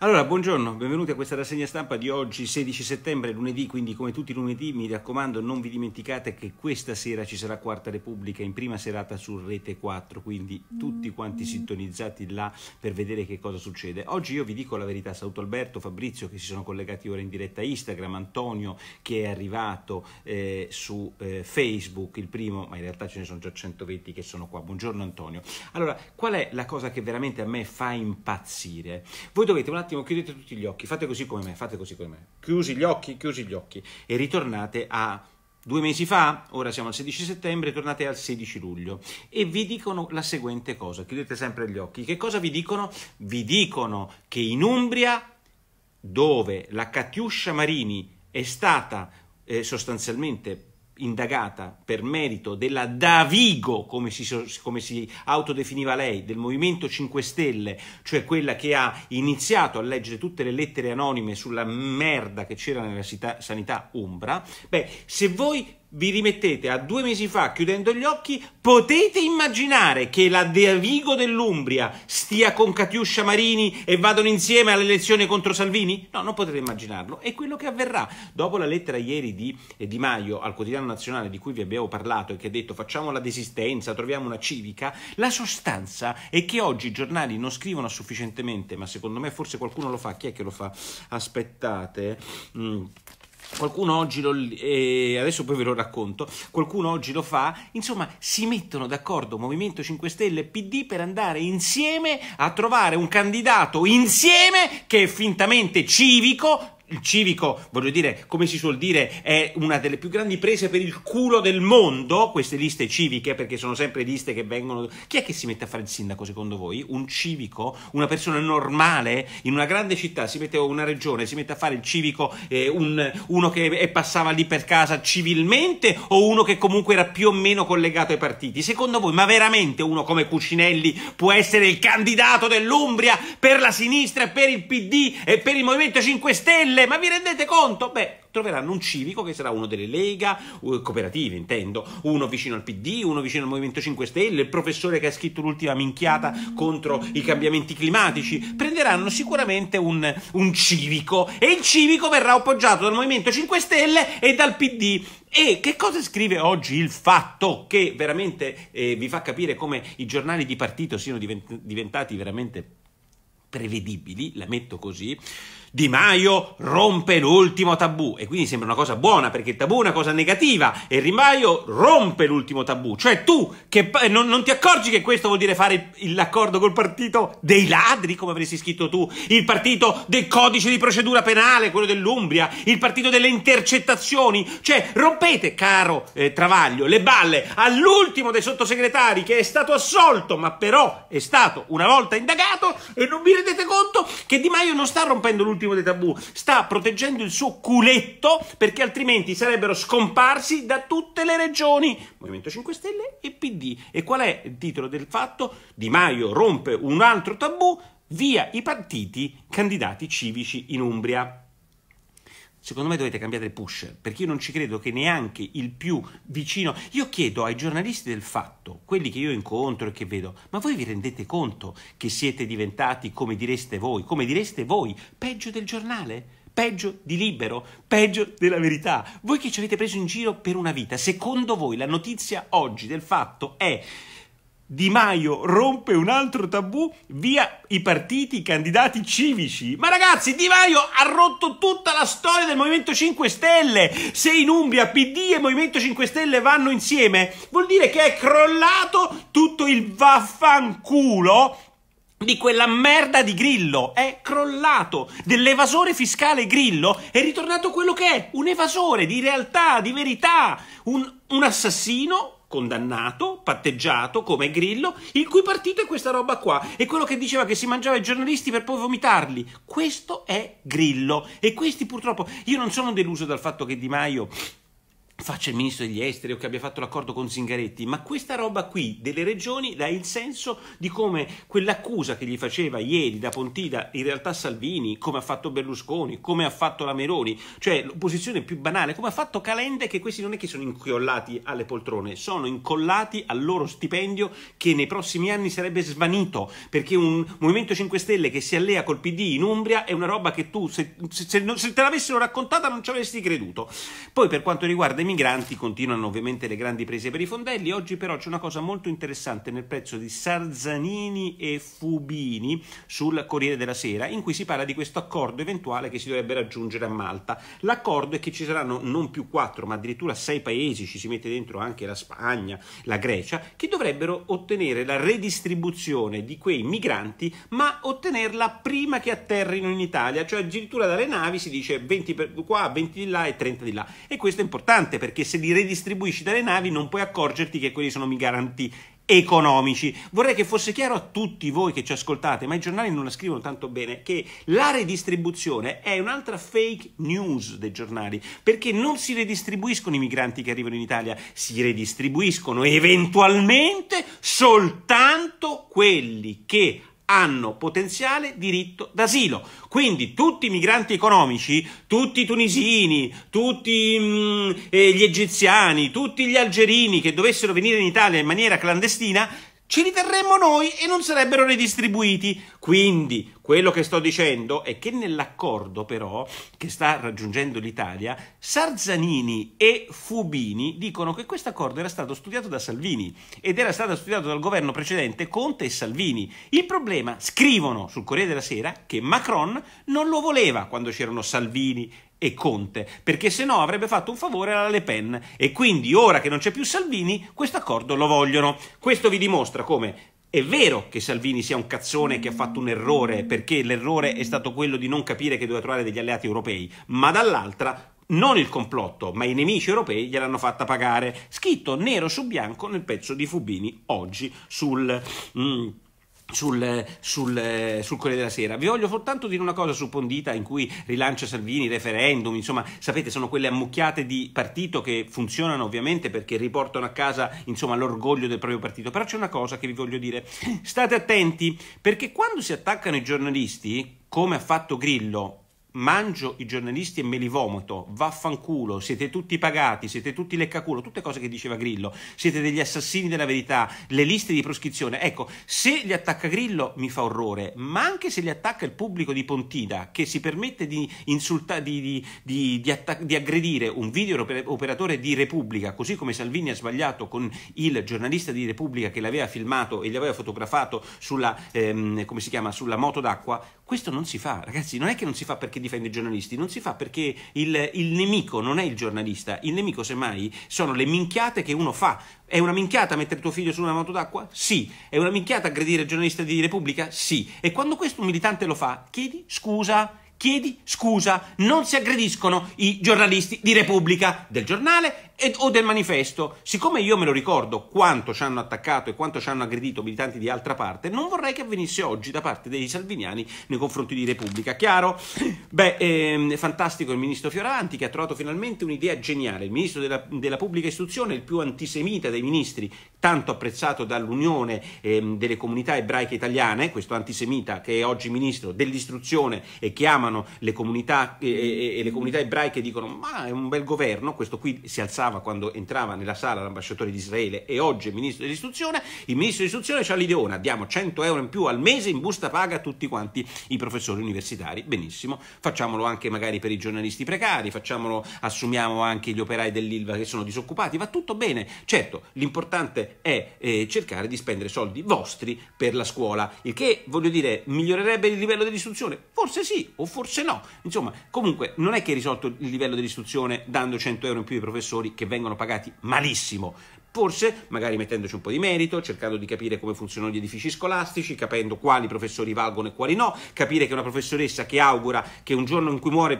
Allora, buongiorno, benvenuti a questa rassegna stampa di oggi 16 settembre, lunedì, quindi come tutti i lunedì mi raccomando non vi dimenticate che questa sera ci sarà Quarta Repubblica in prima serata su Rete 4, quindi tutti quanti mm. sintonizzati là per vedere che cosa succede. Oggi io vi dico la verità, saluto Alberto, Fabrizio che si sono collegati ora in diretta a Instagram, Antonio che è arrivato eh, su eh, Facebook, il primo, ma in realtà ce ne sono già 120 che sono qua. Buongiorno Antonio. Allora, qual è la cosa che veramente a me fa impazzire? Voi dovete un attimo attimo, chiudete tutti gli occhi, fate così come me, fate così come me. Chiusi gli occhi, chiusi gli occhi e ritornate a due mesi fa, ora siamo al 16 settembre, tornate al 16 luglio e vi dicono la seguente cosa, chiudete sempre gli occhi, che cosa vi dicono? Vi dicono che in Umbria, dove la Catiuscia Marini è stata eh, sostanzialmente indagata per merito della Davigo, come si, come si, autodefiniva lei, del Movimento 5 Stelle, cioè quella che ha iniziato a leggere tutte le lettere anonime sulla merda che c'era nella sanità umbra, beh, se voi vi rimettete a due mesi fa chiudendo gli occhi, potete immaginare che la De Vigo dell'Umbria stia con Catiuscia Marini e vadano insieme all'elezione contro Salvini? No, non potete immaginarlo. È quello che avverrà. Dopo la lettera ieri di eh, Di Maio al quotidiano nazionale di cui vi abbiamo parlato e che ha detto facciamo la desistenza, troviamo una civica, la sostanza è che oggi i giornali non scrivono sufficientemente, ma secondo me forse qualcuno lo fa. Chi è che lo fa? Aspettate. Mm qualcuno oggi lo, eh, adesso poi ve lo racconto, qualcuno oggi lo fa, insomma si mettono d'accordo Movimento 5 Stelle e PD per andare insieme a trovare un candidato insieme che è fintamente civico il civico, voglio dire, come si suol dire, è una delle più grandi prese per il culo del mondo, queste liste civiche, perché sono sempre liste che vengono... Chi è che si mette a fare il sindaco secondo voi? Un civico? Una persona normale? In una grande città si mette, una regione, si mette a fare il civico eh, un, uno che passava lì per casa civilmente o uno che comunque era più o meno collegato ai partiti? Secondo voi, ma veramente uno come Cucinelli può essere il candidato dell'Umbria per la sinistra, per il PD e per il Movimento 5 Stelle? Stelle, ma vi rendete conto? Beh, troveranno un civico che sarà uno delle Lega, cooperative intendo, uno vicino al PD, uno vicino al Movimento 5 Stelle, il professore che ha scritto l'ultima minchiata contro i cambiamenti climatici, prenderanno sicuramente un, un civico e il civico verrà appoggiato dal Movimento 5 Stelle e dal PD. E che cosa scrive oggi il fatto che veramente eh, vi fa capire come i giornali di partito siano diventati veramente prevedibili, la metto così. Di Maio rompe l'ultimo tabù e quindi sembra una cosa buona perché il tabù è una cosa negativa e Di Maio rompe l'ultimo tabù. Cioè tu che non, non ti accorgi che questo vuol dire fare l'accordo col partito dei ladri, come avresti scritto tu, il partito del codice di procedura penale, quello dell'Umbria, il partito delle intercettazioni. Cioè rompete, caro eh, Travaglio, le balle all'ultimo dei sottosegretari che è stato assolto ma però è stato una volta indagato e non vi rendete conto che Di Maio non sta rompendo l'ultimo l'ultimo dei tabù, sta proteggendo il suo culetto perché altrimenti sarebbero scomparsi da tutte le regioni. Movimento 5 Stelle e PD. E qual è il titolo del fatto? Di Maio rompe un altro tabù, via i partiti candidati civici in Umbria. Secondo me dovete cambiare il pusher, perché io non ci credo che neanche il più vicino... Io chiedo ai giornalisti del fatto, quelli che io incontro e che vedo, ma voi vi rendete conto che siete diventati, come direste voi, come direste voi, peggio del giornale? peggio di libero, peggio della verità. Voi che ci avete preso in giro per una vita, secondo voi la notizia oggi del fatto è di Maio rompe un altro tabù via i partiti candidati civici. Ma ragazzi, Di Maio ha rotto tutta la storia del Movimento 5 Stelle. Se in Umbria PD e Movimento 5 Stelle vanno insieme, vuol dire che è crollato tutto il vaffanculo di quella merda di Grillo è crollato dell'evasore fiscale Grillo è ritornato quello che è un evasore di realtà, di verità, un, un assassino condannato, patteggiato come Grillo, il cui partito è questa roba qua, è quello che diceva che si mangiava i giornalisti per poi vomitarli. Questo è Grillo e questi purtroppo io non sono deluso dal fatto che Di Maio faccia il ministro degli esteri o che abbia fatto l'accordo con Zingaretti, ma questa roba qui delle regioni dà il senso di come quell'accusa che gli faceva ieri da Pontida in realtà Salvini, come ha fatto Berlusconi, come ha fatto la Meroni, cioè l'opposizione più banale, come ha fatto Calende che questi non è che sono incollati alle poltrone, sono incollati al loro stipendio che nei prossimi anni sarebbe svanito, perché un Movimento 5 Stelle che si allea col PD in Umbria è una roba che tu se, se, se, se te l'avessero raccontata non ci avresti creduto. Poi per quanto riguarda i migranti continuano ovviamente le grandi prese per i fondelli. Oggi però c'è una cosa molto interessante nel prezzo di Sarzanini e Fubini sul Corriere della Sera, in cui si parla di questo accordo eventuale che si dovrebbe raggiungere a Malta. L'accordo è che ci saranno non più quattro, ma addirittura sei paesi, ci si mette dentro anche la Spagna, la Grecia, che dovrebbero ottenere la redistribuzione di quei migranti, ma ottenerla prima che atterrino in Italia, cioè addirittura dalle navi si dice 20 per qua, 20 di là e 30 di là. E questo è importante importante perché se li redistribuisci dalle navi non puoi accorgerti che quelli sono migranti economici. Vorrei che fosse chiaro a tutti voi che ci ascoltate, ma i giornali non la scrivono tanto bene, che la redistribuzione è un'altra fake news dei giornali, perché non si redistribuiscono i migranti che arrivano in Italia, si redistribuiscono eventualmente soltanto quelli che hanno potenziale diritto d'asilo. Quindi tutti i migranti economici, tutti i tunisini, tutti mh, mm, eh, gli egiziani, tutti gli algerini che dovessero venire in Italia in maniera clandestina ci riterremmo noi e non sarebbero redistribuiti. Quindi quello che sto dicendo è che nell'accordo però che sta raggiungendo l'Italia, Sarzanini e Fubini dicono che questo accordo era stato studiato da Salvini ed era stato studiato dal governo precedente Conte e Salvini. Il problema, scrivono sul Corriere della Sera, che Macron non lo voleva quando c'erano Salvini e Conte, perché se no avrebbe fatto un favore alla Le Pen e quindi ora che non c'è più Salvini questo accordo lo vogliono. Questo vi dimostra come è vero che Salvini sia un cazzone che ha fatto un errore, perché l'errore è stato quello di non capire che doveva trovare degli alleati europei, ma dall'altra non il complotto, ma i nemici europei gliel'hanno fatta pagare, scritto nero su bianco nel pezzo di Fubini oggi sul... Mm, sul, sul, sul, Corriere della Sera. Vi voglio soltanto dire una cosa su Pondita in cui rilancia Salvini, referendum, insomma, sapete, sono quelle ammucchiate di partito che funzionano ovviamente perché riportano a casa insomma, l'orgoglio del proprio partito. Però c'è una cosa che vi voglio dire, state attenti perché quando si attaccano i giornalisti, come ha fatto Grillo mangio i giornalisti e me li vomito, vaffanculo, siete tutti pagati, siete tutti leccaculo, tutte cose che diceva Grillo, siete degli assassini della verità, le liste di proscrizione. Ecco, se li attacca Grillo mi fa orrore, ma anche se li attacca il pubblico di Pontida, che si permette di, insulta, di, di, di aggredire un video operatore di Repubblica, così come Salvini ha sbagliato con il giornalista di Repubblica che l'aveva filmato e gli aveva fotografato sulla, ehm, chiama, sulla moto d'acqua, questo non si fa, ragazzi, non è che non si fa perché difende i giornalisti, non si fa perché il, il nemico non è il giornalista, il nemico semmai sono le minchiate che uno fa. È una minchiata mettere tuo figlio su una moto d'acqua? Sì. È una minchiata aggredire il giornalista di Repubblica? Sì. E quando questo militante lo fa, chiedi scusa, chiedi scusa, non si aggrediscono i giornalisti di Repubblica, del giornale ed, o del manifesto, siccome io me lo ricordo quanto ci hanno attaccato e quanto ci hanno aggredito militanti di altra parte, non vorrei che avvenisse oggi da parte dei salviniani nei confronti di Repubblica, chiaro? Beh, ehm, fantastico il ministro Fioravanti che ha trovato finalmente un'idea geniale, il ministro della, della, pubblica istruzione, il più antisemita dei ministri, tanto apprezzato dall'Unione ehm, delle comunità ebraiche italiane, questo antisemita che è oggi ministro dell'istruzione e chiamano le comunità, eh, e, e le comunità ebraiche dicono ma è un bel governo, questo qui si alzava pensava quando entrava nella sala l'ambasciatore di Israele e oggi è ministro dell'istruzione, il ministro dell'istruzione ha l'ideona, diamo 100 euro in più al mese in busta paga a tutti quanti i professori universitari, benissimo, facciamolo anche magari per i giornalisti precari, facciamolo, assumiamo anche gli operai dell'ILVA che sono disoccupati, va tutto bene, certo, l'importante è eh, cercare di spendere soldi vostri per la scuola, il che voglio dire migliorerebbe il livello dell'istruzione, forse sì o forse no, insomma, comunque non è che hai risolto il livello dell'istruzione dando 100 euro in più ai professori che vengono pagati malissimo forse magari mettendoci un po' di merito, cercando di capire come funzionano gli edifici scolastici, capendo quali professori valgono e quali no, capire che una professoressa che augura che un giorno in cui muore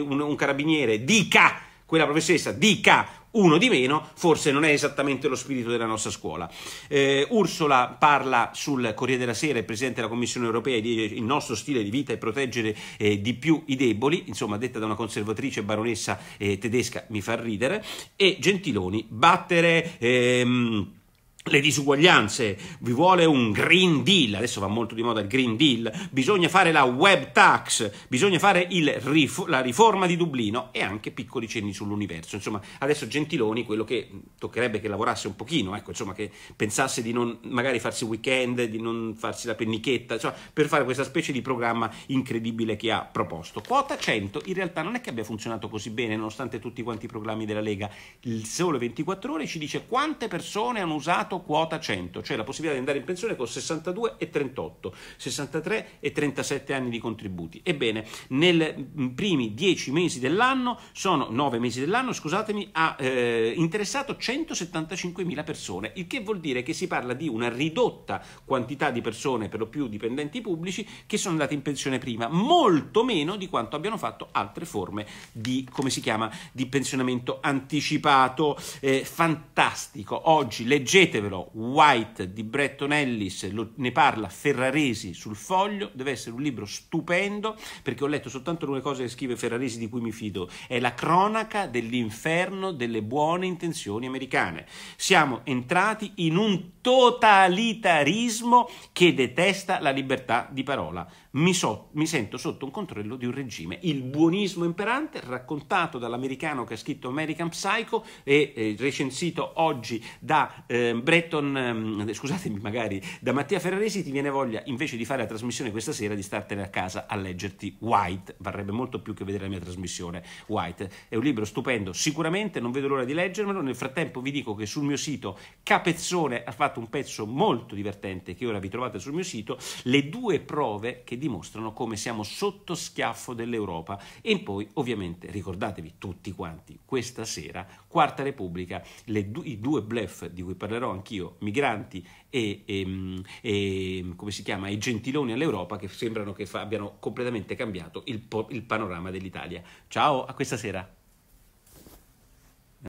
un, un carabiniere dica quella professoressa dica uno di meno, forse non è esattamente lo spirito della nostra scuola. Eh, Ursula parla sul Corriere della Sera, il Presidente della Commissione Europea, di eh, il nostro stile di vita è proteggere eh, di più i deboli, insomma detta da una conservatrice baronessa eh, tedesca mi fa ridere, e Gentiloni, battere... Ehm, le disuguaglianze, vi vuole un Green Deal, adesso va molto di moda il Green Deal, bisogna fare la web tax, bisogna fare rif la riforma di Dublino e anche piccoli cenni sull'universo. Insomma, adesso Gentiloni, quello che toccherebbe che lavorasse un pochino, ecco, insomma, che pensasse di non magari farsi weekend, di non farsi la pennichetta, insomma, per fare questa specie di programma incredibile che ha proposto. Quota 100 in realtà non è che abbia funzionato così bene, nonostante tutti quanti i programmi della Lega. Il Sole 24 Ore ci dice quante persone hanno usato considerato quota 100, cioè la possibilità di andare in pensione con 62 e 38, 63 e 37 anni di contributi. Ebbene, nei primi 10 mesi dell'anno, sono 9 mesi dell'anno, scusatemi, ha eh, interessato 175.000 persone, il che vuol dire che si parla di una ridotta quantità di persone, per lo più dipendenti pubblici, che sono andate in pensione prima, molto meno di quanto abbiano fatto altre forme di, come si chiama, di pensionamento anticipato. Eh, fantastico, oggi leggetevelo scrivetevelo, White di Bretton Ellis, lo, ne parla Ferraresi sul foglio, deve essere un libro stupendo perché ho letto soltanto alcune cose che scrive Ferraresi di cui mi fido, è la cronaca dell'inferno delle buone intenzioni americane. Siamo entrati in un totalitarismo che detesta la libertà di parola. Mi, so, mi, sento sotto un controllo di un regime. Il buonismo imperante, raccontato dall'americano che ha scritto American Psycho e eh, recensito oggi da eh, Breton, eh, scusatemi magari, da Mattia Ferraresi, ti viene voglia invece di fare la trasmissione questa sera di startene a casa a leggerti White. Varrebbe molto più che vedere la mia trasmissione White. È un libro stupendo, sicuramente, non vedo l'ora di leggermelo. Nel frattempo vi dico che sul mio sito Capezzone ha fatto fatto un pezzo molto divertente che ora vi trovate sul mio sito, le due prove che dimostrano come siamo sotto schiaffo dell'Europa. E poi ovviamente ricordatevi tutti quanti, questa sera, Quarta Repubblica, du- i due bluff di cui parlerò anch'io, migranti e, e, ehm, e, come si chiama, i gentiloni all'Europa, che sembrano che fa- abbiano completamente cambiato il, po- il panorama dell'Italia. Ciao, a questa sera!